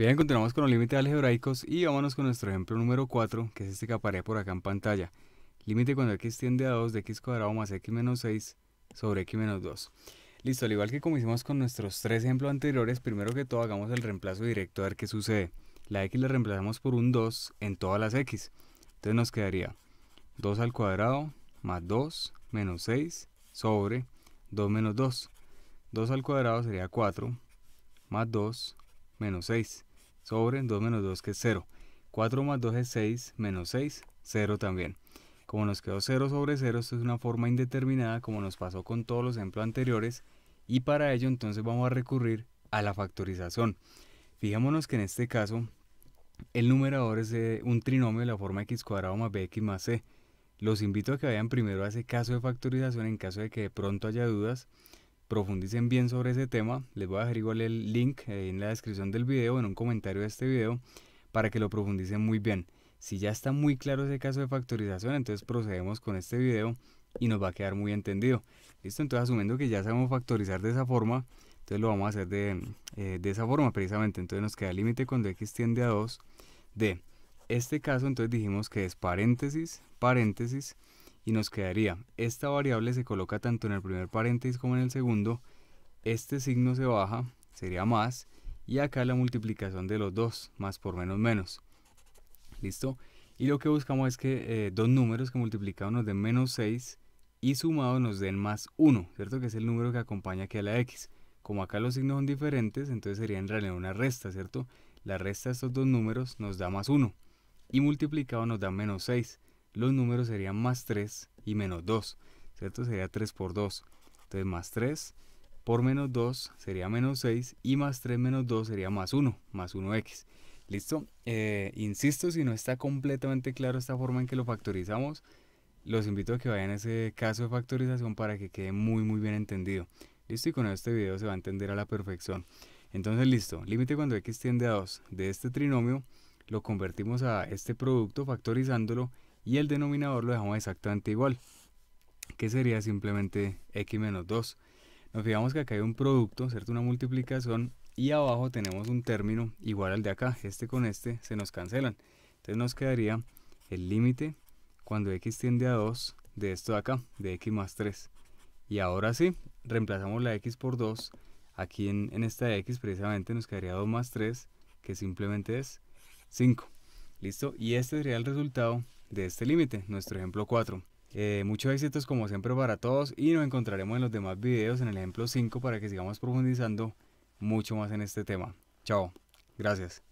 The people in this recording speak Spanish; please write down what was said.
Bien, continuamos con los límites algebraicos y vámonos con nuestro ejemplo número 4, que es este que aparece por acá en pantalla. Límite cuando x tiende a 2 de x cuadrado más x menos 6 sobre x menos 2. Listo, al igual que como hicimos con nuestros tres ejemplos anteriores, primero que todo hagamos el reemplazo directo a ver qué sucede. La x la reemplazamos por un 2 en todas las x. Entonces nos quedaría 2 al cuadrado más 2 menos 6 sobre 2 menos 2. 2 al cuadrado sería 4 más 2 menos 6 sobre 2 menos 2 que es 0. 4 más 2 es 6, menos 6, 0 también. Como nos quedó 0 sobre 0, esto es una forma indeterminada como nos pasó con todos los ejemplos anteriores y para ello entonces vamos a recurrir a la factorización. Fijémonos que en este caso el numerador es un trinomio de la forma x cuadrado más bx más c. Los invito a que vayan primero a ese caso de factorización en caso de que de pronto haya dudas profundicen bien sobre ese tema. Les voy a dejar igual el link en la descripción del video, en un comentario de este video, para que lo profundicen muy bien. Si ya está muy claro ese caso de factorización, entonces procedemos con este video y nos va a quedar muy entendido. Listo, entonces asumiendo que ya sabemos factorizar de esa forma, entonces lo vamos a hacer de, eh, esa forma precisamente. Entonces nos queda el límite cuando x tiende a 2 de este caso, entonces dijimos que es paréntesis, paréntesis, y nos quedaría, esta variable se coloca tanto en el primer paréntesis como en el segundo, este signo se baja, sería más, y acá la multiplicación de los dos, más por menos menos. ¿Listo? Y lo que buscamos es que eh, dos números que multiplicados nos den menos 6 y sumados nos den más 1, ¿cierto? Que es el número que acompaña aquí a la x. Como acá los signos son diferentes, entonces sería en realidad una resta, ¿cierto? La resta de estos dos números nos da más 1 y multiplicado nos da menos 6 los números serían más 3 y menos 2, ¿cierto? Sería 3 por 2. Entonces más 3 por menos 2 sería menos 6 y más 3 menos 2 sería más 1, más 1x. ¿Listo? Eh, insisto, si no está completamente claro esta forma en que lo factorizamos, los invito a que vayan a ese caso de factorización para que quede muy muy bien entendido. ¿Listo? Y con este video se va a entender a la perfección. Entonces, listo. Límite cuando x tiende a 2 de este trinomio, lo convertimos a este producto factorizándolo y el denominador lo dejamos exactamente igual, que sería simplemente x menos 2. Nos fijamos que acá hay un producto, ¿cierto? Una multiplicación y abajo tenemos un término igual al de acá, este con este se nos cancelan. Entonces nos quedaría el límite cuando x tiende a 2 de esto de acá, de x más 3. Y ahora sí, reemplazamos la x por 2. Aquí en, en esta x precisamente nos quedaría 2 más 3, que simplemente es 5. ¿Listo? Y este sería el resultado de este límite, nuestro ejemplo 4. Eh, muchos éxitos como siempre para todos y nos encontraremos en los demás videos en el ejemplo 5 para que sigamos profundizando mucho más en este tema. Chao, gracias.